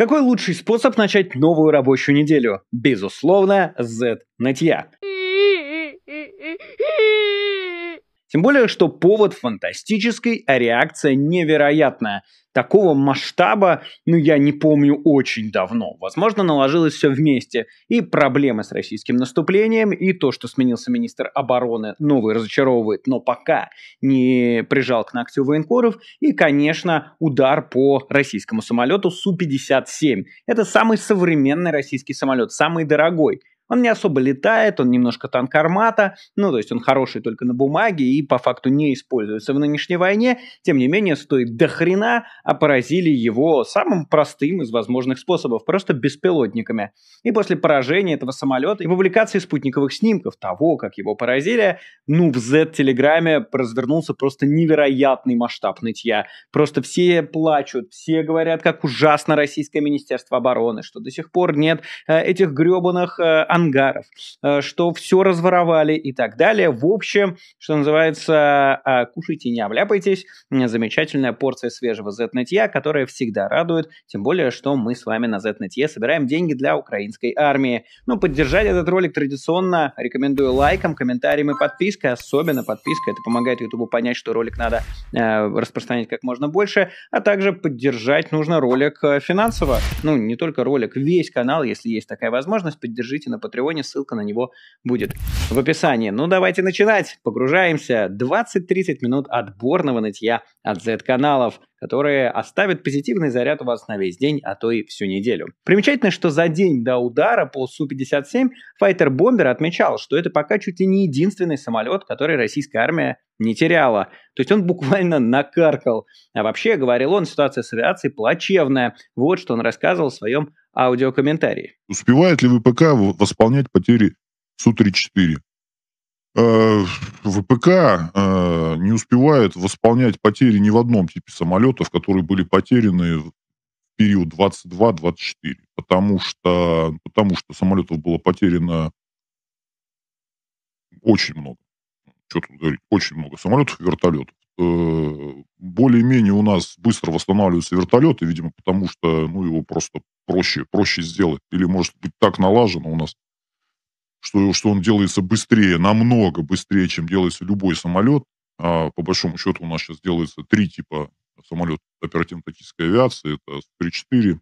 Какой лучший способ начать новую рабочую неделю? Безусловно, Z-нытья. Тем более, что повод фантастический, а реакция невероятная. Такого масштаба, ну, я не помню очень давно. Возможно, наложилось все вместе. И проблемы с российским наступлением, и то, что сменился министр обороны, новый разочаровывает, но пока не прижал к ногтю военкоров. И, конечно, удар по российскому самолету Су-57. Это самый современный российский самолет, самый дорогой. Он не особо летает, он немножко танк армата, ну, то есть он хороший только на бумаге и по факту не используется в нынешней войне, тем не менее стоит до хрена, а поразили его самым простым из возможных способов, просто беспилотниками. И после поражения этого самолета и публикации спутниковых снимков того, как его поразили, ну, в Z-телеграме развернулся просто невероятный масштаб нытья. Просто все плачут, все говорят, как ужасно Российское Министерство обороны, что до сих пор нет э, этих гребаных э, ангаров, э, что все разворовали и так далее. В общем, что называется, а, кушайте, не обляпайтесь. Замечательная порция свежего ZNetья, которая всегда радует, тем более, что мы с вами на ZNetье собираем деньги для украинской армии. Ну, поддержать этот ролик традиционно рекомендую лайком, комментарием и подпиской, особенно подписка, это помогает YouTube понять, что ролик надо э, распространять как можно больше, а также поддержать нужно ролик э, финансово. Ну, не только ролик, весь канал, если есть такая возможность, поддержите на Patreon Патреоне, ссылка на него будет в описании. Ну, давайте начинать, погружаемся. 20-30 минут отборного нытья от Z-каналов которые оставят позитивный заряд у вас на весь день, а то и всю неделю. Примечательно, что за день до удара по Су-57 файтер Бомбер отмечал, что это пока чуть ли не единственный самолет, который российская армия не теряла. То есть он буквально накаркал. А вообще, говорил он, ситуация с авиацией плачевная. Вот что он рассказывал в своем аудиокомментарии. Успевает ли ВПК восполнять потери Су-34? Э, ВПК э, не успевает восполнять потери ни в одном типе самолетов, которые были потеряны в период 22-24, потому что, потому что самолетов было потеряно очень много. Что тут говорить? Очень много самолетов и вертолетов. Э, более-менее у нас быстро восстанавливаются вертолеты, видимо, потому что ну, его просто проще, проще сделать. Или, может быть, так налажено у нас, что, что он делается быстрее, намного быстрее, чем делается любой самолет. А, по большому счету у нас сейчас делается три типа самолетов оперативно-тактической авиации. Это Су-34,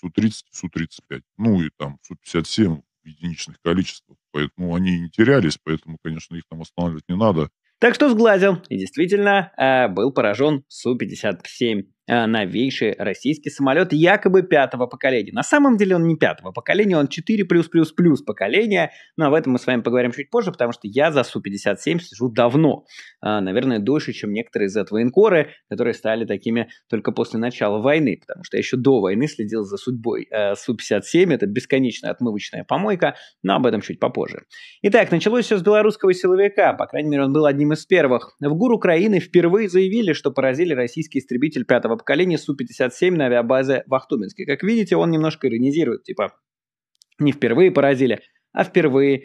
Су-30, Су-35. Ну и там Су-57 в единичных количествах. Поэтому они не терялись, поэтому, конечно, их там останавливать не надо. Так что сглазил и действительно э, был поражен Су-57. Э, новейший российский самолет якобы пятого поколения. На самом деле он не пятого поколения, он 4 плюс плюс плюс поколения, но ну, об этом мы с вами поговорим чуть позже, потому что я за Су-57 сижу давно, э, наверное, дольше, чем некоторые Z-военкоры, которые стали такими только после начала войны, потому что я еще до войны следил за судьбой э, Су-57, это бесконечная отмывочная помойка, но об этом чуть попозже. Итак, началось все с белорусского силовика, по крайней мере, он был одним из первых. В ГУР Украины впервые заявили, что поразили российский истребитель пятого поколения Су-57 на авиабазе в Ахтубинске. Как видите, он немножко иронизирует, типа, не впервые поразили, а впервые э,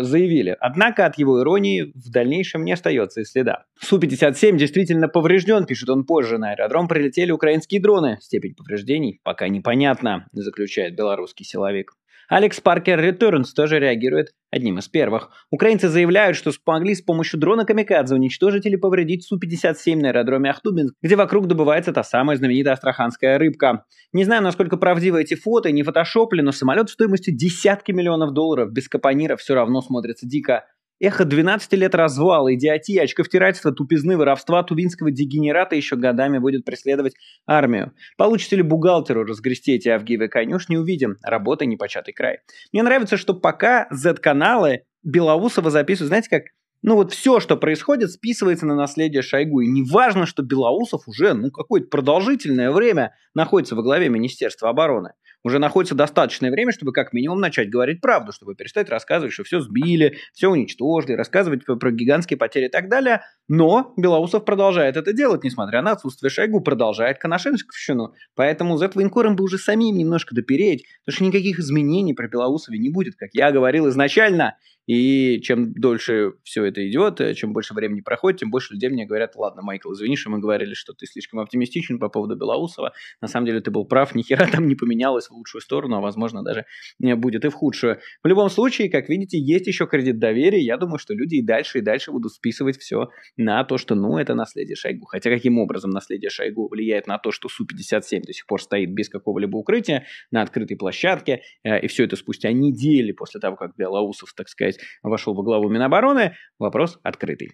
заявили. Однако от его иронии в дальнейшем не остается и следа. Су-57 действительно поврежден, пишет он позже. На аэродром прилетели украинские дроны. Степень повреждений пока непонятна, заключает белорусский силовик. Алекс Паркер Returns тоже реагирует одним из первых. Украинцы заявляют, что смогли с помощью дрона «Камикадзе» уничтожить или повредить Су-57 на аэродроме Ахтубинск, где вокруг добывается та самая знаменитая астраханская рыбка. Не знаю, насколько правдивы эти фото, не фотошопли, но самолет стоимостью десятки миллионов долларов без капонира все равно смотрится дико. Эхо 12 лет развала, идиотии, очковтирательства, тупизны, воровства, тувинского дегенерата еще годами будет преследовать армию. Получится ли бухгалтеру разгрести эти авгиевы не увидим. Работа не початый край. Мне нравится, что пока Z-каналы Белоусова записывают, знаете, как ну вот все, что происходит, списывается на наследие Шойгу. И не важно, что Белоусов уже ну, какое-то продолжительное время находится во главе Министерства обороны уже находится достаточное время, чтобы как минимум начать говорить правду, чтобы перестать рассказывать, что все сбили, все уничтожили, рассказывать про, про гигантские потери и так далее. Но Белоусов продолжает это делать, несмотря на отсутствие Шойгу, продолжает Коношенковщину. Поэтому Z военкором бы уже самим немножко допереть, потому что никаких изменений про Белоусове не будет, как я говорил изначально. И чем дольше все это идет, э, чем больше времени проходит, тем больше людей мне говорят, ладно, Майкл, извини, что мы говорили, что ты слишком оптимистичен по поводу Белоусова. На самом деле ты был прав, ни хера там не поменялось в лучшую сторону, а возможно даже э, будет и в худшую. В любом случае, как видите, есть еще кредит доверия. Я думаю, что люди и дальше, и дальше будут списывать все на то, что, ну, это наследие Шойгу. Хотя каким образом наследие Шойгу влияет на то, что Су-57 до сих пор стоит без какого-либо укрытия на открытой площадке, э, и все это спустя недели после того, как Белоусов, так сказать, вошел во главу Минобороны, вопрос открытый.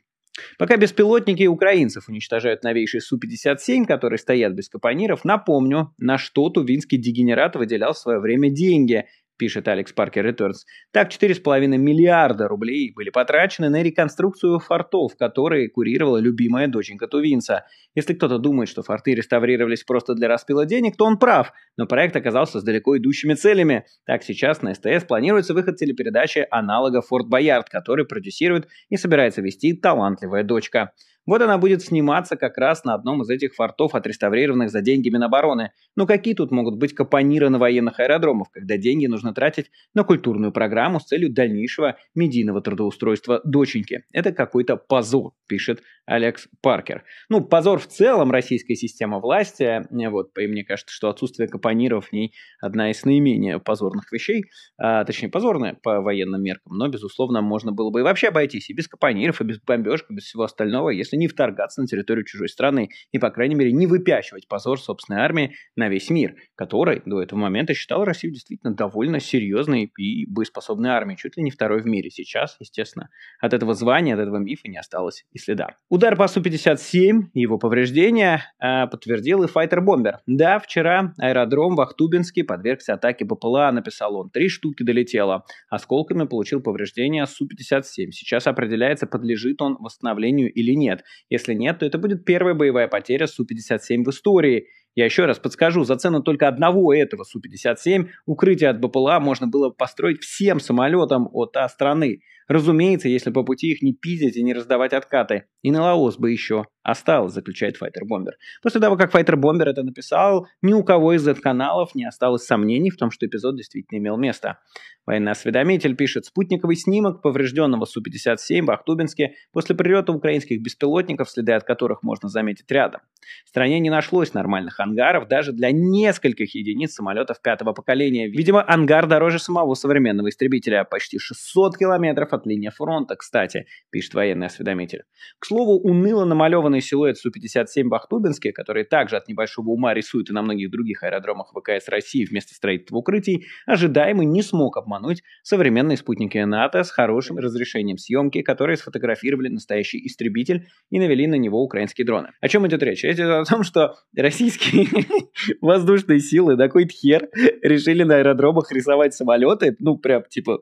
Пока беспилотники украинцев уничтожают новейшие Су-57, которые стоят без капониров, напомню, на что тувинский дегенерат выделял в свое время деньги пишет Алекс Паркер Returns. Так, 4,5 миллиарда рублей были потрачены на реконструкцию фортов, которые курировала любимая доченька Тувинца. Если кто-то думает, что форты реставрировались просто для распила денег, то он прав, но проект оказался с далеко идущими целями. Так, сейчас на СТС планируется выход телепередачи аналога «Форт Боярд», который продюсирует и собирается вести талантливая дочка. Вот она будет сниматься как раз на одном из этих фортов, отреставрированных за деньги Минобороны. Но ну, какие тут могут быть капониры на военных аэродромов, когда деньги нужно тратить на культурную программу с целью дальнейшего медийного трудоустройства доченьки? Это какой-то позор, пишет Алекс Паркер. Ну, позор в целом российская система власти. Э, вот, и мне кажется, что отсутствие капониров в ней одна из наименее позорных вещей. А, точнее, позорная по военным меркам. Но, безусловно, можно было бы и вообще обойтись и без капониров, и без бомбежек, и без всего остального, если стараются не вторгаться на территорию чужой страны и, по крайней мере, не выпячивать позор собственной армии на весь мир, который до этого момента считал Россию действительно довольно серьезной и боеспособной армией, чуть ли не второй в мире. Сейчас, естественно, от этого звания, от этого мифа не осталось и следа. Удар по Су-57, его повреждения э, подтвердил и файтер-бомбер. Да, вчера аэродром в Ахтубинске подвергся атаке БПЛА, написал он. Три штуки долетело. Осколками получил повреждения Су-57. Сейчас определяется, подлежит он восстановлению или нет. Если нет, то это будет первая боевая потеря Су-57 в истории. Я еще раз подскажу, за цену только одного этого Су-57 укрытие от БПЛА можно было построить всем самолетам от А страны. Разумеется, если по пути их не пиздить и не раздавать откаты. И на Лаос бы еще осталось, заключает Файтер Бомбер. После того, как Файтер Бомбер это написал, ни у кого из Z-каналов не осталось сомнений в том, что эпизод действительно имел место. осведомитель пишет, спутниковый снимок поврежденного Су-57 в Ахтубинске после прилета украинских беспилотников, следы от которых можно заметить рядом. В стране не нашлось нормальных ангаров даже для нескольких единиц самолетов пятого поколения. Видимо, ангар дороже самого современного истребителя. Почти 600 километров от линии фронта, кстати, пишет военный осведомитель. К слову, уныло намалеванный силуэт Су-57 в который также от небольшого ума рисует и на многих других аэродромах ВКС России вместо строительства укрытий, ожидаемо не смог обмануть современные спутники НАТО с хорошим разрешением съемки, которые сфотографировали настоящий истребитель и навели на него украинские дроны. О чем идет речь? Речь идет о том, что российские воздушные силы такой какой хер решили на аэродромах рисовать самолеты, ну, прям, типа,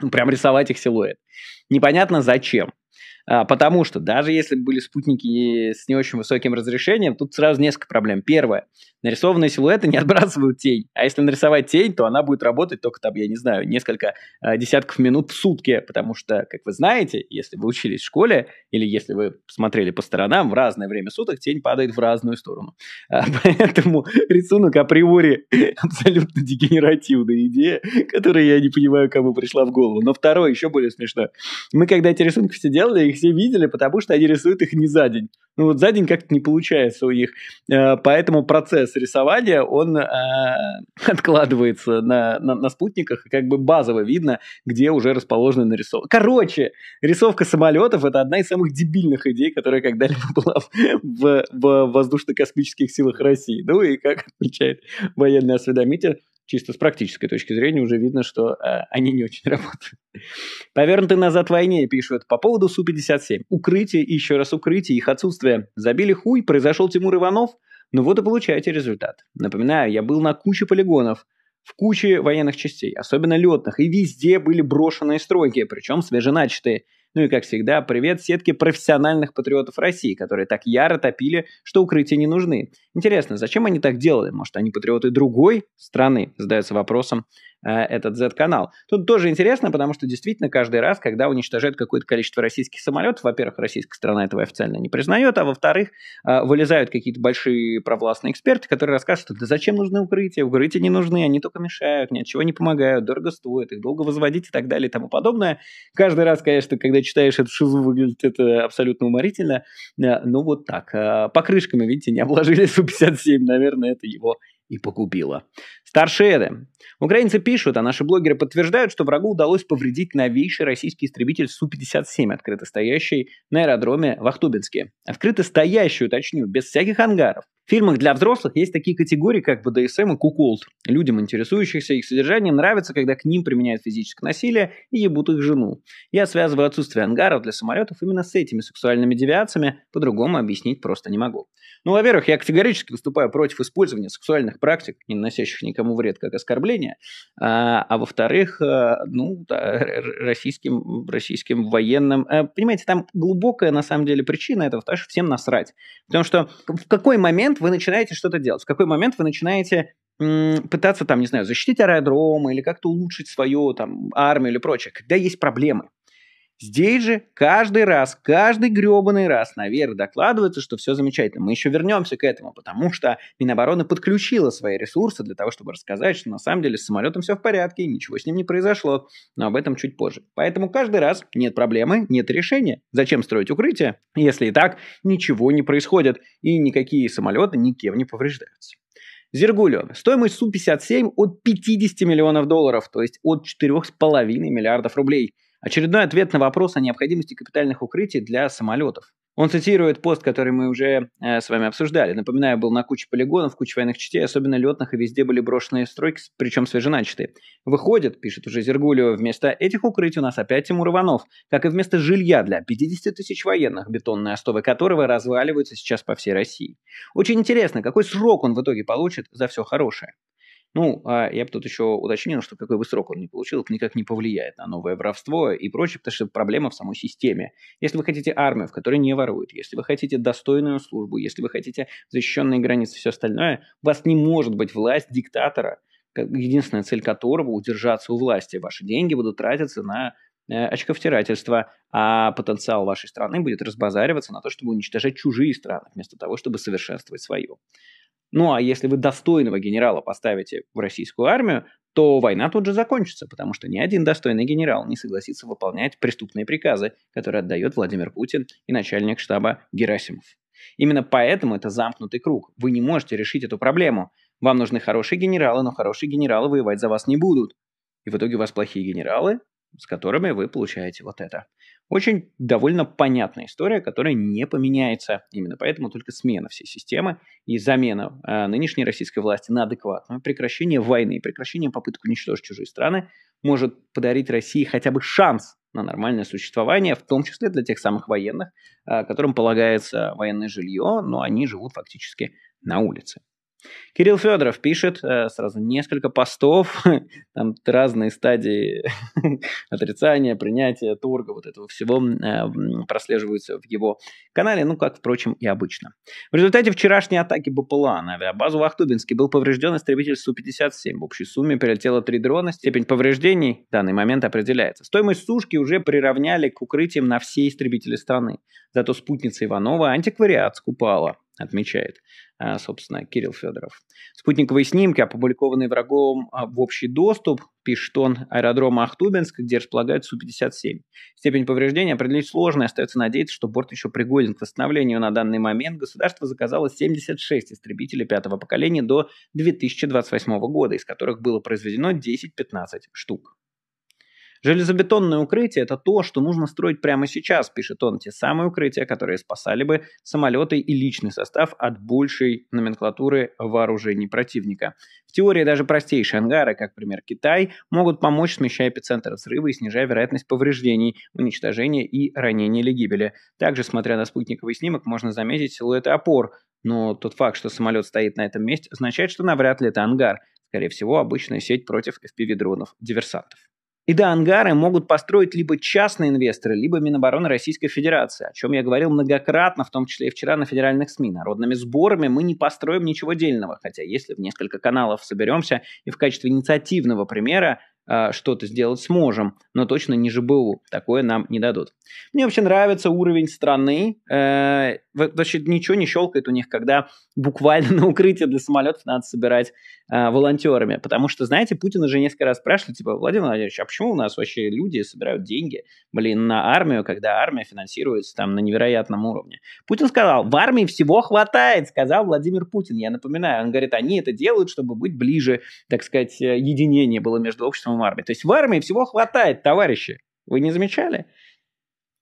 ну, прям рисовать их силуэт. Непонятно зачем. А, потому что даже если были спутники с не очень высоким разрешением, тут сразу несколько проблем. Первое нарисованные силуэты не отбрасывают тень. А если нарисовать тень, то она будет работать только там, я не знаю, несколько э, десятков минут в сутки, потому что, как вы знаете, если вы учились в школе или если вы смотрели по сторонам, в разное время суток тень падает в разную сторону. А, поэтому рисунок априори абсолютно дегенеративная идея, которая я не понимаю, кому пришла в голову. Но второе еще более смешно. Мы когда эти рисунки все делали, их все видели, потому что они рисуют их не за день. Ну вот за день как-то не получается у них. Э, поэтому процесс процесс рисования, он э, откладывается на, на, на спутниках, и как бы базово видно, где уже расположены нарисовка. Короче, рисовка самолетов — это одна из самых дебильных идей, которая когда-либо была в, в, в воздушно-космических силах России. Ну и, как отмечает военный осведомитель, чисто с практической точки зрения уже видно, что э, они не очень работают. Повернуты назад войне, пишут, по поводу Су-57. Укрытие еще раз укрытие, их отсутствие. Забили хуй, произошел Тимур Иванов – ну вот и получаете результат. Напоминаю, я был на куче полигонов, в куче военных частей, особенно летных, и везде были брошенные стройки, причем свеженачатые. Ну и, как всегда, привет сетке профессиональных патриотов России, которые так яро топили, что укрытия не нужны. Интересно, зачем они так делали? Может, они патриоты другой страны? Задается вопросом э, этот Z-канал. Тут тоже интересно, потому что действительно каждый раз, когда уничтожают какое-то количество российских самолетов, во-первых, российская страна этого официально не признает, а во-вторых, э, вылезают какие-то большие провластные эксперты, которые рассказывают, что да зачем нужны укрытия? Укрытия не нужны, они только мешают, ни от чего не помогают, дорого стоят, их долго возводить и так далее и тому подобное. Каждый раз, конечно, когда читаешь эту шизу, выглядит это абсолютно уморительно. Э, ну вот так. Э, покрышками, видите, не обложились. 157, наверное, это его и покупила. Старшеды. Украинцы пишут, а наши блогеры подтверждают, что врагу удалось повредить новейший российский истребитель Су-57, открыто стоящий на аэродроме в Ахтубинске. Открыто стоящий, уточню, без всяких ангаров. В фильмах для взрослых есть такие категории, как БДСМ и куколд. Людям, интересующихся их содержанием, нравится, когда к ним применяют физическое насилие и ебут их жену. Я связываю отсутствие ангаров для самолетов именно с этими сексуальными девиациями, по-другому объяснить просто не могу. Ну, во-первых, я категорически выступаю против использования сексуальных практик, не наносящих никому вред, как оскорбление. А, а во-вторых, э, ну, да, российским, российским военным... Э, понимаете, там глубокая, на самом деле, причина этого, потому что всем насрать. Потому что в какой момент момент вы начинаете что-то делать? В какой момент вы начинаете пытаться, там, не знаю, защитить аэродром или как-то улучшить свою там, армию или прочее, когда есть проблемы. Здесь же каждый раз, каждый гребаный раз наверх докладывается, что все замечательно. Мы еще вернемся к этому, потому что Минобороны подключила свои ресурсы для того, чтобы рассказать, что на самом деле с самолетом все в порядке и ничего с ним не произошло. Но об этом чуть позже. Поэтому каждый раз нет проблемы, нет решения. Зачем строить укрытие, если и так ничего не происходит и никакие самолеты никем не повреждаются. Зергулион. Стоимость Су-57 от 50 миллионов долларов, то есть от 4,5 миллиардов рублей. Очередной ответ на вопрос о необходимости капитальных укрытий для самолетов. Он цитирует пост, который мы уже э, с вами обсуждали. Напоминаю, был на куче полигонов, куче военных частей, особенно летных, и везде были брошенные стройки, причем свеженачатые. Выходит, пишет уже Зергулева, вместо этих укрытий у нас опять Тимур Иванов, как и вместо жилья для 50 тысяч военных, бетонные остовы которого разваливаются сейчас по всей России. Очень интересно, какой срок он в итоге получит за все хорошее. Ну, а я бы тут еще уточнил, что какой бы срок он не получил, это никак не повлияет на новое воровство и прочее, потому что проблема в самой системе. Если вы хотите армию, в которой не воруют, если вы хотите достойную службу, если вы хотите защищенные границы, и все остальное, у вас не может быть власть диктатора, единственная цель которого – удержаться у власти. Ваши деньги будут тратиться на э, очковтирательство, а потенциал вашей страны будет разбазариваться на то, чтобы уничтожать чужие страны, вместо того, чтобы совершенствовать свою. Ну а если вы достойного генерала поставите в российскую армию, то война тут же закончится, потому что ни один достойный генерал не согласится выполнять преступные приказы, которые отдает Владимир Путин и начальник штаба Герасимов. Именно поэтому это замкнутый круг. Вы не можете решить эту проблему. Вам нужны хорошие генералы, но хорошие генералы воевать за вас не будут. И в итоге у вас плохие генералы, с которыми вы получаете вот это. Очень довольно понятная история, которая не поменяется. Именно поэтому только смена всей системы и замена э, нынешней российской власти на адекватную, прекращение войны и прекращение попыток уничтожить чужие страны может подарить России хотя бы шанс на нормальное существование, в том числе для тех самых военных, э, которым полагается военное жилье, но они живут фактически на улице. Кирилл Федоров пишет э, сразу несколько постов, там разные стадии отрицания, принятия, торга, вот этого всего э, прослеживаются в его канале, ну, как, впрочем, и обычно. В результате вчерашней атаки БПЛА на авиабазу в Ахтубинске был поврежден истребитель Су-57. В общей сумме прилетело три дрона, степень повреждений в данный момент определяется. Стоимость сушки уже приравняли к укрытиям на все истребители страны. Зато спутница Иванова антиквариат скупала отмечает, а, собственно, Кирилл Федоров. Спутниковые снимки, опубликованные врагом а, в общий доступ, пишет он, аэродрома Ахтубинск, где располагают Су-57. Степень повреждения определить сложно, и остается надеяться, что борт еще пригоден к восстановлению. На данный момент государство заказало 76 истребителей пятого поколения до 2028 года, из которых было произведено 10-15 штук. Железобетонное укрытие – это то, что нужно строить прямо сейчас, пишет он. Те самые укрытия, которые спасали бы самолеты и личный состав от большей номенклатуры вооружений противника. В теории даже простейшие ангары, как, например, Китай, могут помочь, смещая эпицентр взрыва и снижая вероятность повреждений, уничтожения и ранения или гибели. Также, смотря на спутниковый снимок, можно заметить силуэты опор, но тот факт, что самолет стоит на этом месте, означает, что навряд ли это ангар. Скорее всего, обычная сеть против FPV-дронов-диверсантов. И да, ангары могут построить либо частные инвесторы, либо Минобороны Российской Федерации, о чем я говорил многократно, в том числе и вчера на федеральных СМИ. Народными сборами мы не построим ничего дельного, хотя если в несколько каналов соберемся и в качестве инициативного примера а, что-то сделать сможем, но точно не ЖБУ. Такое нам не дадут. Мне вообще нравится уровень страны. Э, вообще ничего не щелкает у них, когда буквально на укрытие для самолетов надо собирать а, волонтерами. Потому что, знаете, Путина же несколько раз спрашивали, типа, Владимир Владимирович, а почему у нас вообще люди собирают деньги, блин, на армию, когда армия финансируется там на невероятном уровне? Путин сказал, в армии всего хватает, сказал Владимир Путин. Я напоминаю, он говорит, они это делают, чтобы быть ближе, так сказать, э, единение было между обществом в армии. То есть в армии всего хватает, товарищи. Вы не замечали?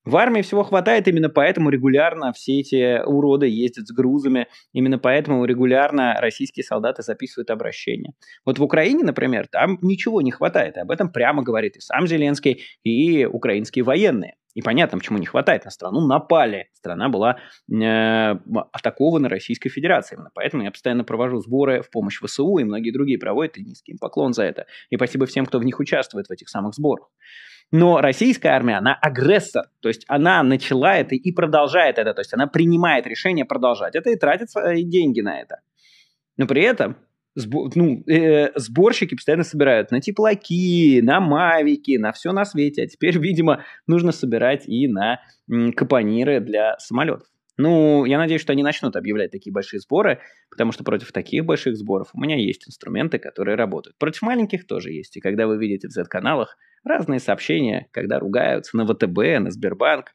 В армии всего хватает, именно поэтому регулярно все эти уроды ездят с грузами, именно поэтому регулярно российские солдаты записывают обращения. Вот в Украине, например, там ничего не хватает, и об этом прямо говорит и сам Зеленский, и украинские военные. И понятно, почему не хватает. На страну напали. Страна была э, атакована Российской Федерацией. Именно поэтому я постоянно провожу сборы в помощь ВСУ, и многие другие проводят, и низкий им поклон за это. И спасибо всем, кто в них участвует, в этих самых сборах. Но российская армия, она агрессор, то есть она начала это и продолжает это, то есть она принимает решение продолжать это и тратит свои деньги на это. Но при этом ну, э, сборщики постоянно собирают на теплаки, на мавики, на все на свете. А теперь, видимо, нужно собирать и на м, капониры для самолетов. Ну, я надеюсь, что они начнут объявлять такие большие сборы, потому что против таких больших сборов у меня есть инструменты, которые работают. Против маленьких тоже есть. И когда вы видите в Z-каналах Разные сообщения, когда ругаются на ВТБ, на Сбербанк.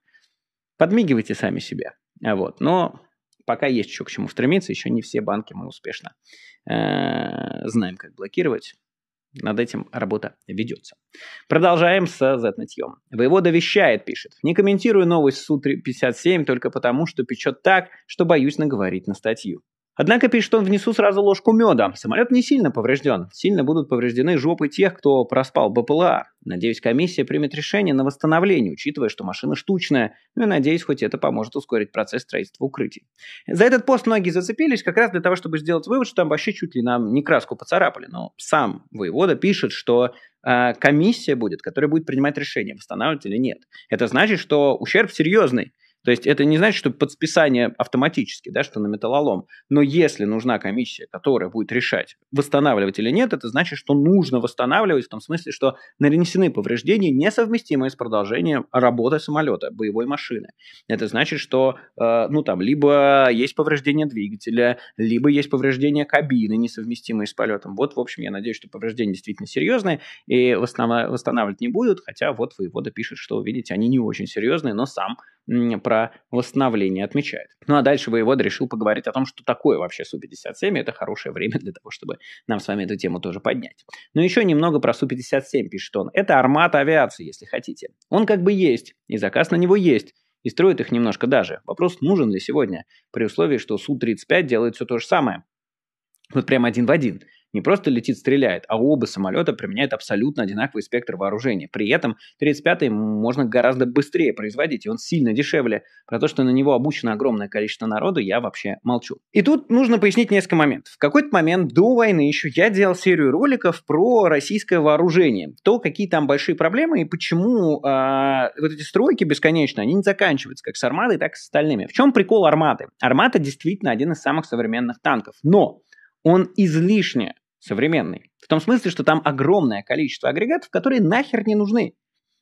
Подмигивайте сами себе. А вот. Но пока есть еще к чему стремиться, еще не все банки мы успешно э, знаем, как блокировать. Над этим работа ведется. Продолжаем с Z-нытьем. Воевода вещает, пишет. Не комментирую новость Су-57 только потому, что печет так, что боюсь наговорить на статью. Однако, пишет он, внесу сразу ложку меда. Самолет не сильно поврежден. Сильно будут повреждены жопы тех, кто проспал БПЛА. Надеюсь, комиссия примет решение на восстановление, учитывая, что машина штучная. Ну и надеюсь, хоть это поможет ускорить процесс строительства укрытий. За этот пост многие зацепились как раз для того, чтобы сделать вывод, что там вообще чуть ли нам не краску поцарапали. Но сам воевода пишет, что э, комиссия будет, которая будет принимать решение, восстанавливать или нет. Это значит, что ущерб серьезный. То есть это не значит, что подписание автоматически, да, что на металлолом. Но если нужна комиссия, которая будет решать, восстанавливать или нет, это значит, что нужно восстанавливать в том смысле, что нанесены повреждения, несовместимые с продолжением работы самолета, боевой машины. Это значит, что, э, ну там, либо есть повреждение двигателя, либо есть повреждение кабины, несовместимые с полетом. Вот, в общем, я надеюсь, что повреждения действительно серьезные и восстанавливать не будут, хотя вот воевода пишет, что, видите, они не очень серьезные, но сам про пока восстановление отмечает. Ну а дальше воевод решил поговорить о том, что такое вообще Су-57, это хорошее время для того, чтобы нам с вами эту тему тоже поднять. Но еще немного про Су-57 пишет он. Это армата авиации, если хотите. Он как бы есть, и заказ на него есть, и строят их немножко даже. Вопрос, нужен ли сегодня, при условии, что Су-35 делает все то же самое. Вот прям один в один – не просто летит, стреляет, а оба самолета применяют абсолютно одинаковый спектр вооружения. При этом 35-й можно гораздо быстрее производить, и он сильно дешевле. Про то, что на него обучено огромное количество народу, я вообще молчу. И тут нужно пояснить несколько моментов. В какой-то момент до войны еще я делал серию роликов про российское вооружение. То, какие там большие проблемы и почему э, вот эти стройки бесконечно, они не заканчиваются, как с армадой, так и с остальными. В чем прикол армады? Армата действительно один из самых современных танков. Но он излишне современный. В том смысле, что там огромное количество агрегатов, которые нахер не нужны.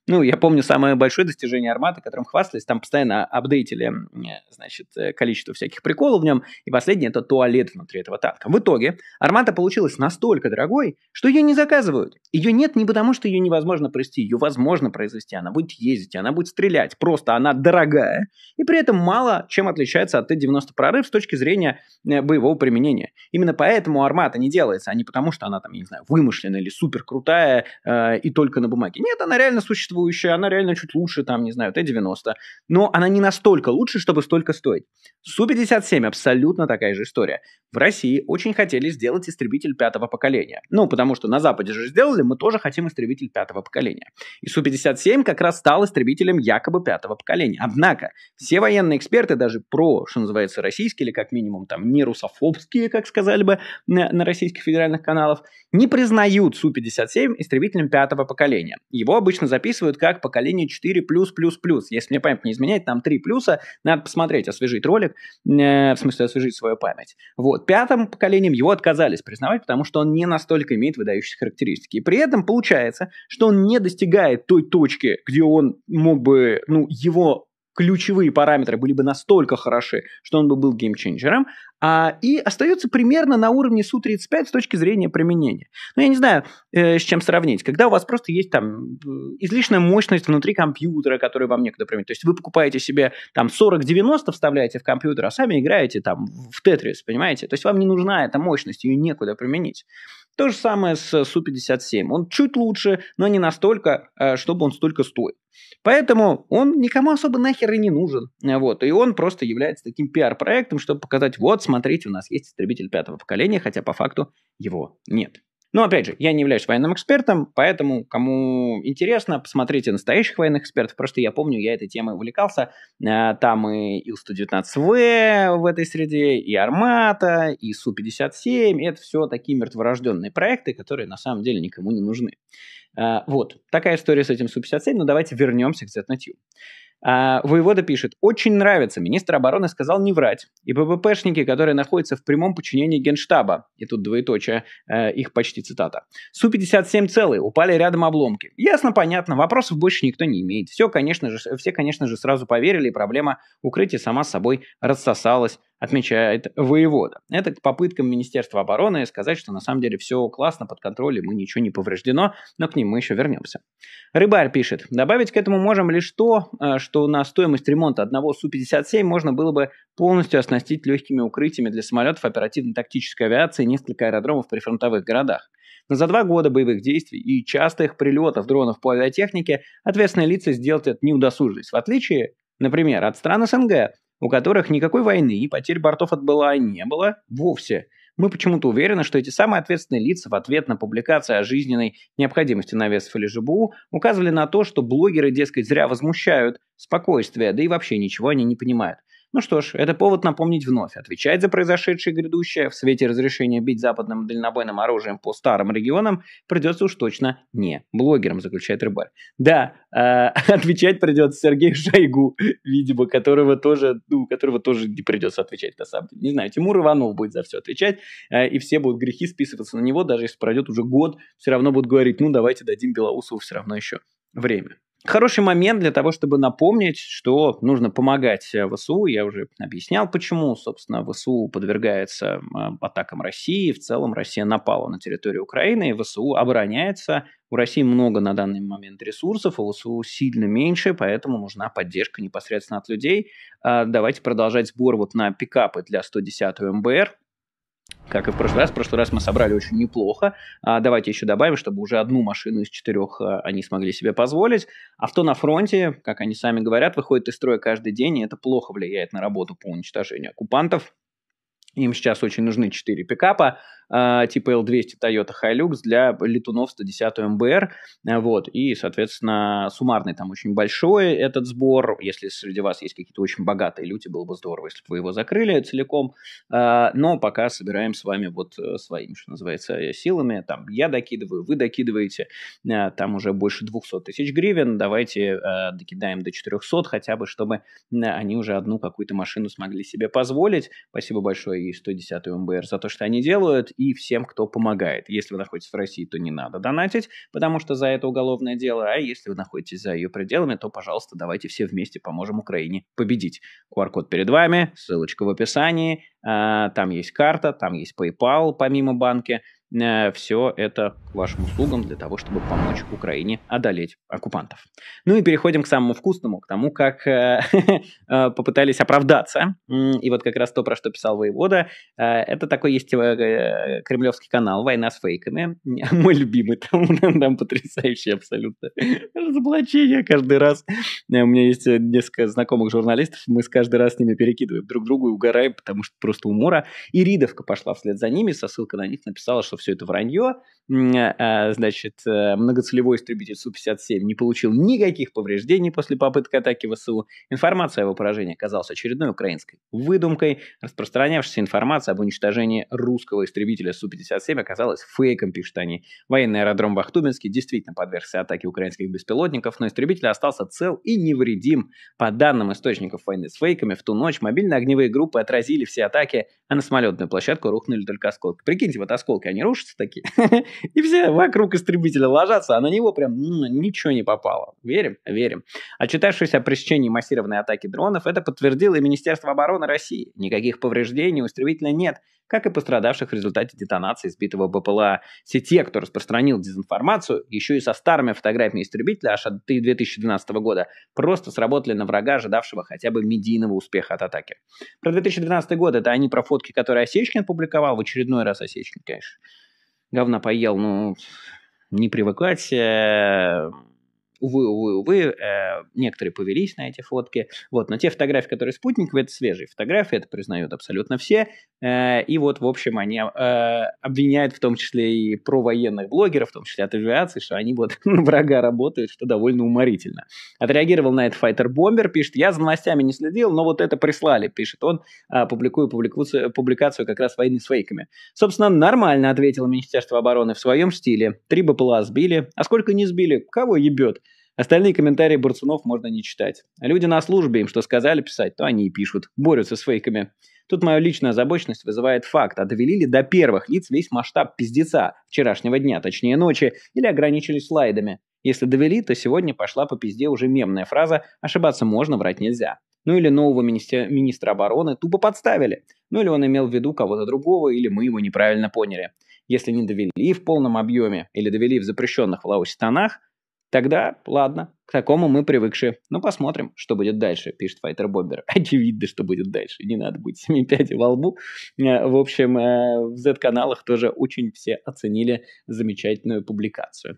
Ну, я помню самое большое достижение Армата, которым хвастались, там постоянно апдейтили, э, значит, э, количество всяких приколов в нем, и последнее – это туалет внутри этого танка. В итоге Армата получилась настолько дорогой, что ее не заказывают. Ее нет не потому, что ее невозможно провести, ее возможно произвести, она будет ездить, она будет стрелять, просто она дорогая, и при этом мало чем отличается от Т-90 прорыв с точки зрения э, боевого применения. Именно поэтому Армата не делается, а не потому, что она там, я не знаю, вымышленная или супер крутая э, и только на бумаге. Нет, она реально существует существующая, она реально чуть лучше, там, не знаю, Т-90, но она не настолько лучше, чтобы столько стоить. Су-57 абсолютно такая же история. В России очень хотели сделать истребитель пятого поколения. Ну, потому что на Западе же сделали, мы тоже хотим истребитель пятого поколения. И Су-57 как раз стал истребителем якобы пятого поколения. Однако, все военные эксперты, даже про, что называется, российские, или как минимум там не русофобские, как сказали бы на, на российских федеральных каналах, не признают Су-57 истребителем пятого поколения. Его обычно записывают описывают как поколение 4+++. Если мне память не изменяет, там три плюса, надо посмотреть, освежить ролик, э, в смысле освежить свою память. Вот. Пятым поколением его отказались признавать, потому что он не настолько имеет выдающиеся характеристики. И при этом получается, что он не достигает той точки, где он мог бы, ну, его ключевые параметры были бы настолько хороши, что он бы был геймченджером, а, и остается примерно на уровне Су-35 с точки зрения применения. Ну, я не знаю, э, с чем сравнить. Когда у вас просто есть там э, излишняя мощность внутри компьютера, которую вам некуда применить. То есть вы покупаете себе там 40-90, вставляете в компьютер, а сами играете там в Тетрис, понимаете? То есть вам не нужна эта мощность, ее некуда применить. То же самое с Су-57. Он чуть лучше, но не настолько, э, чтобы он столько стоил. Поэтому он никому особо нахер и не нужен. Вот. И он просто является таким пиар-проектом, чтобы показать, вот, смотрите, у нас есть истребитель пятого поколения, хотя по факту его нет. Но, опять же, я не являюсь военным экспертом, поэтому, кому интересно, посмотрите настоящих военных экспертов. Просто я помню, я этой темой увлекался. Э, там и Ил-119В в этой среде, и Армата, и Су-57. Это все такие мертворожденные проекты, которые на самом деле никому не нужны. Э, вот, такая история с этим Су-57, но давайте вернемся к Z-натью. А, воевода пишет, очень нравится, министр обороны сказал не врать, и ББПшники, которые находятся в прямом подчинении Генштаба, и тут двоеточие, э, их почти цитата, Су-57 целые, упали рядом обломки. Ясно, понятно, вопросов больше никто не имеет. Все, конечно же, все, конечно же, сразу поверили, и проблема укрытия сама собой рассосалась отмечает воевода. Это к попыткам Министерства обороны сказать, что на самом деле все классно, под контролем и ничего не повреждено, но к ним мы еще вернемся. Рыбарь пишет, добавить к этому можем лишь то, э, что на стоимость ремонта одного Су-57 можно было бы полностью оснастить легкими укрытиями для самолетов оперативно-тактической авиации несколько аэродромов при фронтовых городах. Но за два года боевых действий и частых прилетов дронов по авиатехнике ответственные лица сделать это не удосужились, в отличие Например, от стран СНГ, у которых никакой войны и потерь бортов от БЛА не было вовсе. Мы почему-то уверены, что эти самые ответственные лица в ответ на публикации о жизненной необходимости навесов или ЖБУ указывали на то, что блогеры, дескать, зря возмущают спокойствие, да и вообще ничего они не понимают. Ну что ж, это повод напомнить вновь. Отвечать за произошедшее и грядущее в свете разрешения бить западным дальнобойным оружием по старым регионам придется уж точно не блогерам, заключает Рыбарь. Да, э, отвечать придется Сергею Шойгу, видимо, которого тоже, ну, которого тоже не придется отвечать на самом деле. Не знаю, Тимур Иванов будет за все отвечать, э, и все будут грехи списываться на него, даже если пройдет уже год, все равно будут говорить, ну, давайте дадим Белоусову все равно еще время хороший момент для того, чтобы напомнить, что нужно помогать э, ВСУ. Я уже объяснял, почему, собственно, ВСУ подвергается э, атакам России. В целом Россия напала на территорию Украины, и ВСУ обороняется. У России много на данный момент ресурсов, у а ВСУ сильно меньше, поэтому нужна поддержка непосредственно от людей. А давайте продолжать сбор вот на пикапы для 110 МБР как и в прошлый раз. В прошлый раз мы собрали очень неплохо. А, давайте еще добавим, чтобы уже одну машину из четырех а, они смогли себе позволить. Авто на фронте, как они сами говорят, выходит из строя каждый день, и это плохо влияет на работу по уничтожению оккупантов. Им сейчас очень нужны четыре пикапа, а, типа L200 Toyota Hilux для летунов 110 МБР, а, вот, и, соответственно, суммарный там очень большой этот сбор, если среди вас есть какие-то очень богатые люди, было бы здорово, если бы вы его закрыли целиком, а, но пока собираем с вами вот э, своими, что называется, силами, там, я докидываю, вы докидываете, там уже больше 200 тысяч гривен, давайте докидаем до 400 хотя бы, чтобы они уже одну какую-то машину смогли себе позволить, спасибо большое и 110 МБР за то, что они делают, и всем, кто помогает. Если вы находитесь в России, то не надо донатить, потому что за это уголовное дело, а если вы находитесь за ее пределами, то, пожалуйста, давайте все вместе поможем Украине победить. QR-код перед вами, ссылочка в описании, а, там есть карта, там есть PayPal помимо банки – Э, все это к вашим услугам для того, чтобы помочь Украине одолеть оккупантов. Ну и переходим к самому вкусному, к тому, как э, э, попытались оправдаться. И вот как раз то, про что писал воевода, это такой есть кремлевский канал «Война с фейками». Мой любимый, там, там потрясающее абсолютно разоблачение каждый раз. У меня есть несколько знакомых журналистов, мы с каждый раз с ними перекидываем друг другу и угораем, потому что просто умора. И Ридовка пошла вслед за ними, со ссылкой на них написала, что что все это вранье. А, значит, э, многоцелевой истребитель Су-57 не получил никаких повреждений после попытки атаки ВСУ. Информация о его поражении оказалась очередной украинской выдумкой. Распространявшаяся информация об уничтожении русского истребителя Су-57 оказалась фейком, пишут они. Военный аэродром в действительно подвергся атаке украинских беспилотников, но истребитель остался цел и невредим. По данным источников войны с фейками, в ту ночь мобильные огневые группы отразили все атаки, а на самолетную площадку рухнули только осколки. Прикиньте, вот осколки, они рушатся такие. И все вокруг истребителя ложатся, а на него прям ну, ничего не попало. Верим? Верим. Отчитавшись о пресечении массированной атаки дронов, это подтвердило и Министерство обороны России. Никаких повреждений у истребителя нет, как и пострадавших в результате детонации сбитого БПЛА. Все те, кто распространил дезинформацию, еще и со старыми фотографиями истребителя аж от 2012 года, просто сработали на врага, ожидавшего хотя бы медийного успеха от атаки. Про 2012 год это они про фотки, которые Осечкин публиковал, в очередной раз Осечкин, конечно, говна поел, ну, не привыкать. Э, увы, увы, увы, э, некоторые повелись на эти фотки. Вот, но те фотографии, которые спутниковые, это свежие фотографии, это признают абсолютно все. Э, и вот, в общем, они э, обвиняют в том числе и провоенных блогеров, в том числе от авиации, что они вот на врага работают, что довольно уморительно. Отреагировал на это Fighter Bomber, пишет, я за новостями не следил, но вот это прислали, пишет он, э, а, публикую публикацию, как раз войны с фейками. Собственно, нормально ответило Министерство обороны в своем стиле. Три БПЛА сбили, а сколько не сбили, кого ебет? Остальные комментарии борцунов можно не читать. А люди на службе, им что сказали писать, то они и пишут. Борются с фейками. Тут мою личную озабоченность вызывает факт, а довели ли до первых лиц весь масштаб пиздеца вчерашнего дня, точнее ночи, или ограничились слайдами. Если довели, то сегодня пошла по пизде уже мемная фраза «ошибаться можно, врать нельзя». Ну или нового министра, министра обороны тупо подставили. Ну или он имел в виду кого-то другого, или мы его неправильно поняли. Если не довели в полном объеме или довели в запрещенных в Лаосе тонах, Тогда, ладно, к такому мы привыкшие. Ну, посмотрим, что будет дальше, пишет Файтер Бомбер. Очевидно, что будет дальше. Не надо быть семи пядей во лбу. Э, в общем, э, в Z-каналах тоже очень все оценили замечательную публикацию.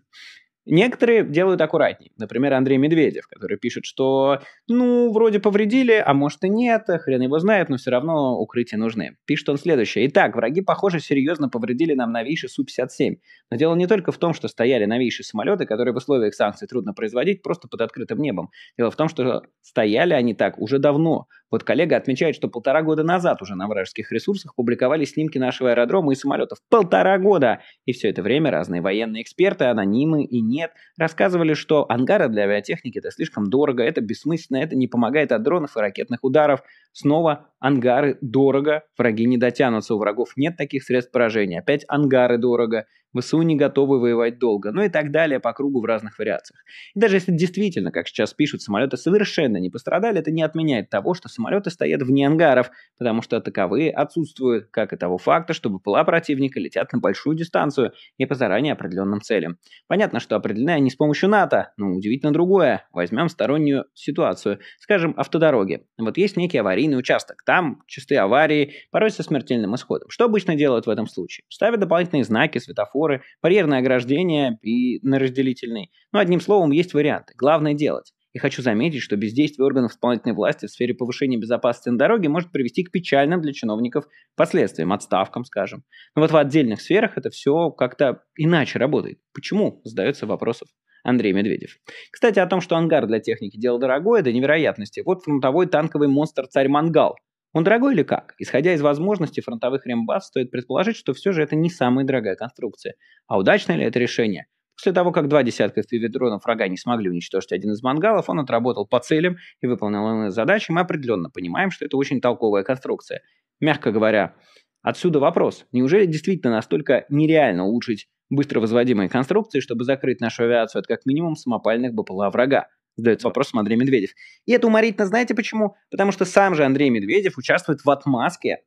Некоторые делают аккуратней. Например, Андрей Медведев, который пишет, что ну, вроде повредили, а может и нет, хрен его знает, но все равно укрытия нужны. Пишет он следующее. Итак, враги, похоже, серьезно повредили нам новейший Су-57. Но дело не только в том, что стояли новейшие самолеты, которые в условиях санкций трудно производить просто под открытым небом. Дело в том, что стояли они так уже давно. Вот коллега отмечает, что полтора года назад уже на вражеских ресурсах публиковали снимки нашего аэродрома и самолетов. Полтора года! И все это время разные военные эксперты, анонимы и нет, рассказывали, что ангары для авиатехники это слишком дорого, это бессмысленно, это не помогает от дронов и ракетных ударов. Снова ангары дорого, враги не дотянутся, у врагов нет таких средств поражения. Опять ангары дорого. ВСУ не готовы воевать долго, ну и так далее по кругу в разных вариациях. И даже если действительно, как сейчас пишут, самолеты совершенно не пострадали, это не отменяет того, что самолеты стоят вне ангаров, потому что таковые отсутствуют, как и того факта, что БПЛА противника летят на большую дистанцию и по заранее определенным целям. Понятно, что определены они с помощью НАТО, но удивительно другое. Возьмем стороннюю ситуацию, скажем, автодороги. Вот есть некий аварийный участок, там чистые аварии, порой со смертельным исходом. Что обычно делают в этом случае? Ставят дополнительные знаки, светофоры, светофоры, барьерное ограждение и на разделительный. Но ну, одним словом, есть варианты. Главное делать. И хочу заметить, что бездействие органов исполнительной власти в сфере повышения безопасности на дороге может привести к печальным для чиновников последствиям, отставкам, скажем. Но вот в отдельных сферах это все как-то иначе работает. Почему, задается вопросов Андрей Медведев. Кстати, о том, что ангар для техники – дело дорогое до невероятности. Вот фронтовой танковый монстр «Царь Мангал», он дорогой или как? Исходя из возможностей фронтовых рембас, стоит предположить, что все же это не самая дорогая конструкция. А удачное ли это решение? После того, как два десятка пивидронов врага не смогли уничтожить один из мангалов, он отработал по целям и выполнил задачи. Мы определенно понимаем, что это очень толковая конструкция. Мягко говоря, отсюда вопрос. Неужели действительно настолько нереально улучшить быстро возводимые конструкции, чтобы закрыть нашу авиацию от как минимум самопальных БПЛА врага? задается вопрос Андрей Медведев. И это уморительно, знаете почему? Потому что сам же Андрей Медведев участвует в отмазке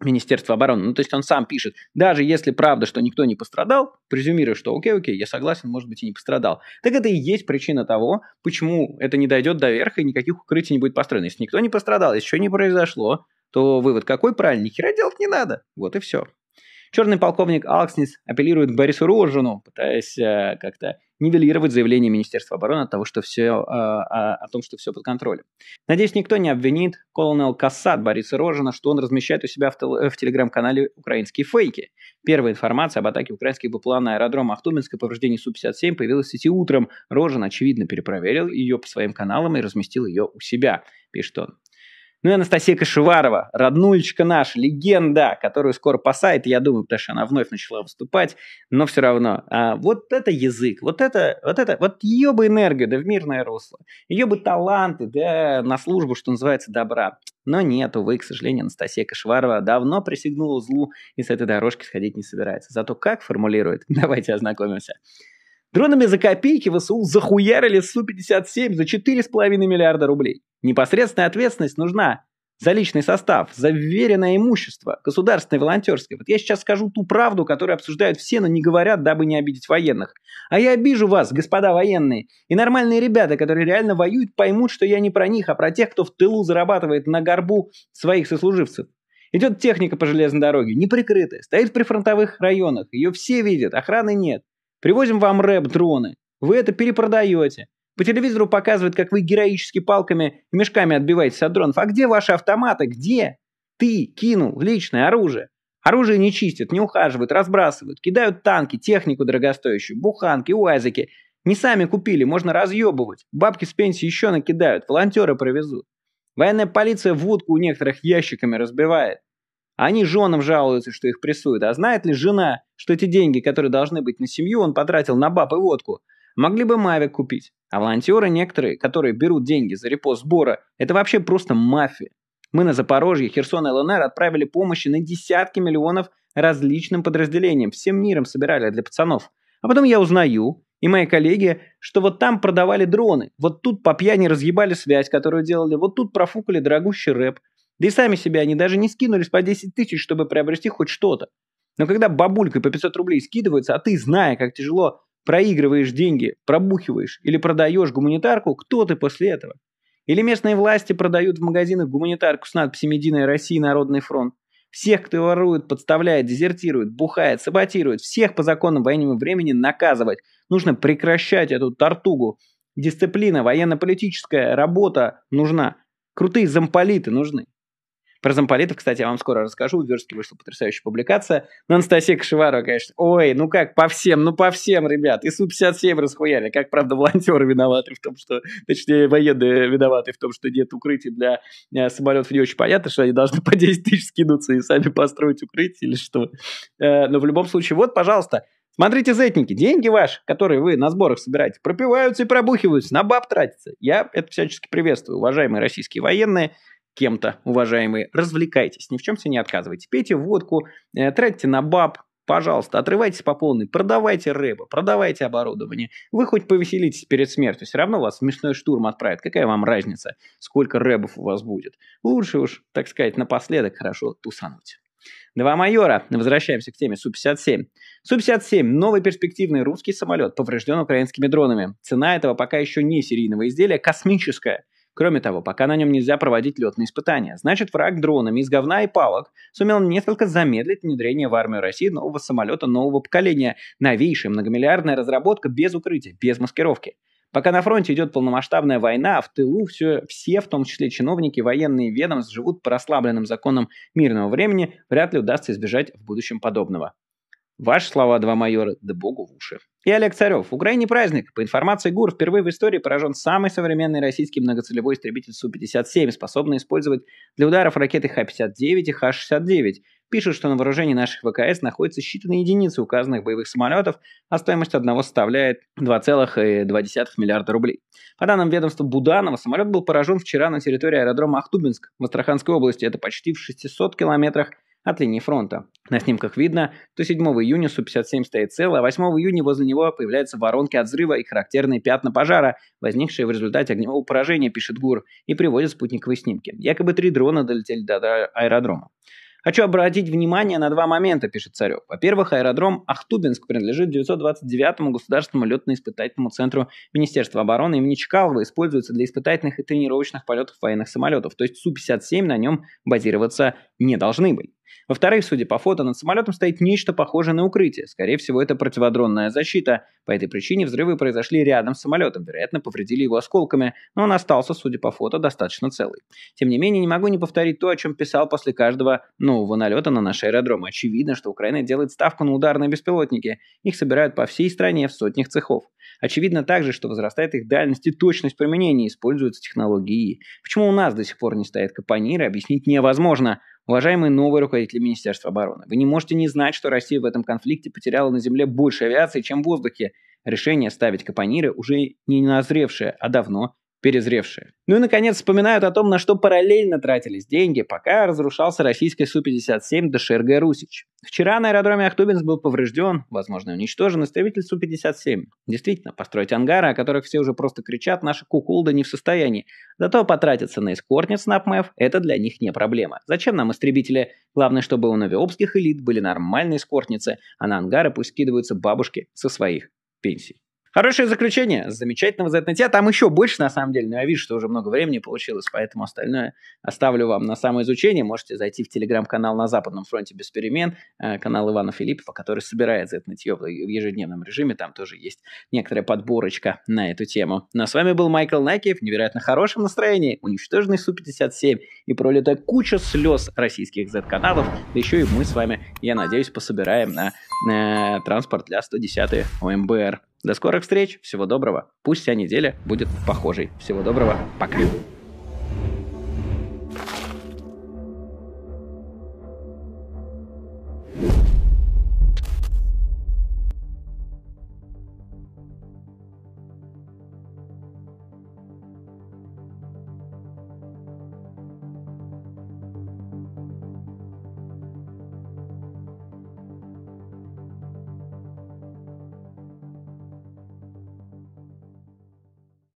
Министерства обороны. Ну, то есть он сам пишет, даже если правда, что никто не пострадал, презюмирую, что окей, окей, я согласен, может быть, и не пострадал. Так это и есть причина того, почему это не дойдет до верха и никаких укрытий не будет построено. Если никто не пострадал, если что не произошло, то вывод какой правильный? Ни хера делать не надо. Вот и все. Черный полковник Алкснис апеллирует к Борису Рожину, пытаясь э, как-то нивелировать заявление Министерства обороны от того, что все, э, о, о том, что все под контролем. Надеюсь, никто не обвинит колонел Кассат Бориса Рожина, что он размещает у себя в, тел- в телеграм-канале украинские фейки. Первая информация об атаке украинских БПЛА на аэродром Ахтубинска по повреждении Су-57 появилась в сети утром. Рожин, очевидно, перепроверил ее по своим каналам и разместил ее у себя, пишет он. Ну и Анастасия Кашеварова, роднулечка наша, легенда, которую скоро посадит, я думаю, потому что она вновь начала выступать, но все равно. А, вот это язык, вот это, вот это, вот ее бы энергию, да в мирное русло, ее бы таланты, да на службу, что называется, добра. Но нет, увы, к сожалению, Анастасия Кашеварова давно присягнула злу и с этой дорожки сходить не собирается. Зато как формулирует, давайте ознакомимся. Дронами за копейки ВСУ захуярили Су-57 за 4,5 миллиарда рублей. Непосредственная ответственность нужна за личный состав, за веренное имущество, государственное, волонтерское. Вот я сейчас скажу ту правду, которую обсуждают все, но не говорят, дабы не обидеть военных. А я обижу вас, господа военные. И нормальные ребята, которые реально воюют, поймут, что я не про них, а про тех, кто в тылу зарабатывает на горбу своих сослуживцев. Идет техника по железной дороге, неприкрытая, стоит в прифронтовых районах, ее все видят, охраны нет. Привозим вам рэп-дроны. Вы это перепродаете. По телевизору показывают, как вы героически палками и мешками отбиваетесь от дронов. А где ваши автоматы? Где? Ты кинул личное оружие. Оружие не чистят, не ухаживают, разбрасывают, кидают танки, технику дорогостоящую, буханки, уазики. Не сами купили, можно разъебывать. Бабки с пенсии еще накидают, волонтеры провезут. Военная полиция водку у некоторых ящиками разбивает. А они женам жалуются, что их прессуют. А знает ли жена, что эти деньги, которые должны быть на семью, он потратил на баб и водку? Могли бы Мавик купить. А волонтеры некоторые, которые берут деньги за репост сбора, это вообще просто мафия. Мы на Запорожье, Херсон и ЛНР отправили помощи на десятки миллионов различным подразделениям. Всем миром собирали для пацанов. А потом я узнаю, и мои коллеги, что вот там продавали дроны, вот тут по пьяни разъебали связь, которую делали, вот тут профукали дорогущий рэп, да и сами себе они даже не скинулись по 10 тысяч, чтобы приобрести хоть что-то. Но когда бабулькой по 500 рублей скидываются, а ты, зная, как тяжело, проигрываешь деньги, пробухиваешь или продаешь гуманитарку, кто ты после этого? Или местные власти продают в магазинах гуманитарку с надписью «Единая Россия» «Народный фронт». Всех, кто ворует, подставляет, дезертирует, бухает, саботирует, всех по законам военного времени наказывать. Нужно прекращать эту тортугу. Дисциплина, военно-политическая работа нужна. Крутые замполиты нужны. Про замполитов, кстати, я вам скоро расскажу. У Верстки вышла потрясающая публикация. Но Анастасия Кашеварова, конечно, ой, ну как, по всем, ну по всем, ребят. И Су-57 расхуяли. Как, правда, волонтеры виноваты в том, что... Точнее, военные виноваты в том, что нет укрытий для э, самолетов. Не очень понятно, что они должны по 10 тысяч скинуться и сами построить укрытие или что. Э, но в любом случае, вот, пожалуйста, Смотрите, зетники, деньги ваши, которые вы на сборах собираете, пропиваются и пробухиваются, на баб тратятся. Я это всячески приветствую, уважаемые российские военные кем-то, уважаемые, развлекайтесь, ни в чем себе не отказывайте. Пейте водку, э, тратьте на баб, пожалуйста, отрывайтесь по полной, продавайте рыбу, продавайте оборудование. Вы хоть повеселитесь перед смертью, все равно вас смешной штурм отправят. Какая вам разница, сколько рэбов у вас будет? Лучше уж, так сказать, напоследок хорошо тусануть. Два майора. Возвращаемся к теме Су-57. Су-57 – новый перспективный русский самолет, поврежден украинскими дронами. Цена этого пока еще не серийного изделия, космическая – Кроме того, пока на нем нельзя проводить летные испытания, значит враг дронами из говна и палок сумел несколько замедлить внедрение в армию России нового самолета нового поколения, новейшая многомиллиардная разработка без укрытия, без маскировки. Пока на фронте идет полномасштабная война, а в тылу все, все, в том числе чиновники, военные ведомства живут по расслабленным законам мирного времени, вряд ли удастся избежать в будущем подобного. Ваши слова, два майора, да богу в уши. И Олег Царев. В Украине праздник. По информации ГУР, впервые в истории поражен самый современный российский многоцелевой истребитель Су-57, способный использовать для ударов ракеты Х-59 и Х-69. Пишут, что на вооружении наших ВКС находятся считанные единицы указанных боевых самолетов, а стоимость одного составляет 2,2 миллиарда рублей. По данным ведомства Буданова, самолет был поражен вчера на территории аэродрома Ахтубинск в Астраханской области. Это почти в 600 километрах от линии фронта. На снимках видно, что 7 июня Су-57 стоит цело, а 8 июня возле него появляются воронки от взрыва и характерные пятна пожара, возникшие в результате огневого поражения, пишет ГУР, и приводит спутниковые снимки. Якобы три дрона долетели до а-, аэродрома. Хочу обратить внимание на два момента, пишет Царев. Во-первых, аэродром Ахтубинск принадлежит 929-му государственному летно-испытательному центру Министерства обороны имени Чкалова, используется для испытательных и тренировочных полетов военных самолетов. То есть Су-57 на нем базироваться не должны были. Во-вторых, судя по фото, над самолетом стоит нечто похожее на укрытие. Скорее всего, это противодронная защита. По этой причине взрывы произошли рядом с самолетом, вероятно, повредили его осколками, но он остался, судя по фото, достаточно целый. Тем не менее, не могу не повторить то, о чем писал после каждого нового налета на наш аэродром. Очевидно, что Украина делает ставку на ударные беспилотники. Их собирают по всей стране в сотнях цехов. Очевидно также, что возрастает их дальность и точность применения, используются технологии. Почему у нас до сих пор не стоят капониры, объяснить невозможно. Уважаемые новые руководители Министерства обороны, вы не можете не знать, что Россия в этом конфликте потеряла на земле больше авиации, чем в воздухе. Решение ставить капониры уже не назревшее, а давно перезревшие. Ну и, наконец, вспоминают о том, на что параллельно тратились деньги, пока разрушался российский Су-57 ДШРГ «Русич». Вчера на аэродроме Ахтубинск был поврежден, возможно, уничтожен истребитель Су-57. Действительно, построить ангары, о которых все уже просто кричат, наши куколды не в состоянии. Зато потратиться на эскортниц НАПМЭФ – это для них не проблема. Зачем нам истребители? Главное, чтобы у новиобских элит были нормальные эскортницы, а на ангары пусть скидываются бабушки со своих пенсий. Хорошее заключение. Замечательного за это тебя. Там еще больше, на самом деле, но я вижу, что уже много времени получилось, поэтому остальное оставлю вам на самоизучение. Можете зайти в телеграм-канал на Западном фронте без перемен, э, канал Ивана Филиппова, который собирает за это нытье в ежедневном режиме. Там тоже есть некоторая подборочка на эту тему. Но ну, а с вами был Майкл Наки в невероятно хорошем настроении, уничтоженный Су-57 и пролитая куча слез российских Z-каналов. Да еще и мы с вами, я надеюсь, пособираем на, на э, транспорт для 110-й ОМБР. До скорых встреч, всего доброго. Пусть вся неделя будет похожей. Всего доброго, пока.